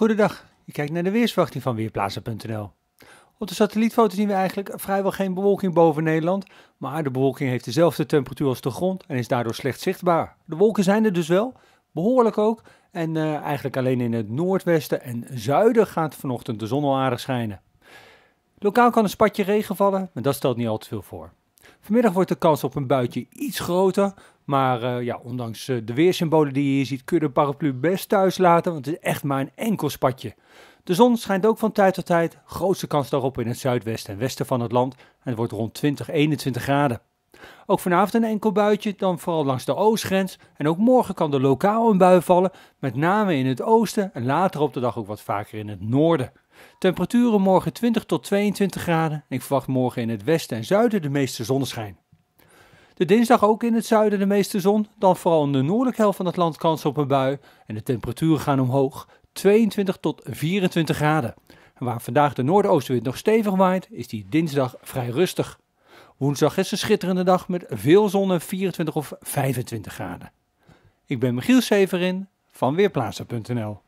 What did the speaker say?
Goedendag, je kijkt naar de weersverwachting van Weerplaza.nl. Op de satellietfoto zien we eigenlijk vrijwel geen bewolking boven Nederland, maar de bewolking heeft dezelfde temperatuur als de grond en is daardoor slecht zichtbaar. De wolken zijn er dus wel, behoorlijk ook, en eh, eigenlijk alleen in het noordwesten en zuiden gaat vanochtend de zon al aardig schijnen. Lokaal kan een spatje regen vallen, maar dat stelt niet al te veel voor. Vanmiddag wordt de kans op een buitje iets groter. Maar eh, ja, ondanks eh, de weersymbolen die je hier ziet, kun je de paraplu best thuis laten, want het is echt maar een enkel spatje. De zon schijnt ook van tijd tot tijd, grootste kans daarop in het zuidwesten en westen van het land en het wordt rond 20, 21 graden. Ook vanavond een enkel buitje, dan vooral langs de oostgrens. En ook morgen kan er lokaal een bui vallen, met name in het oosten en later op de dag ook wat vaker in het noorden. Temperaturen morgen 20 tot 22 graden. Ik verwacht morgen in het westen en zuiden de meeste zonneschijn. De dinsdag ook in het zuiden de meeste zon, dan vooral in de noordelijke helft van het land kans op een bui. En de temperaturen gaan omhoog, 22 tot 24 graden. En waar vandaag de noordoostenwind nog stevig waait, is die dinsdag vrij rustig. Woensdag is een schitterende dag met veel zon en 24 of 25 graden. Ik ben Michiel Severin van Weerplaatsen.nl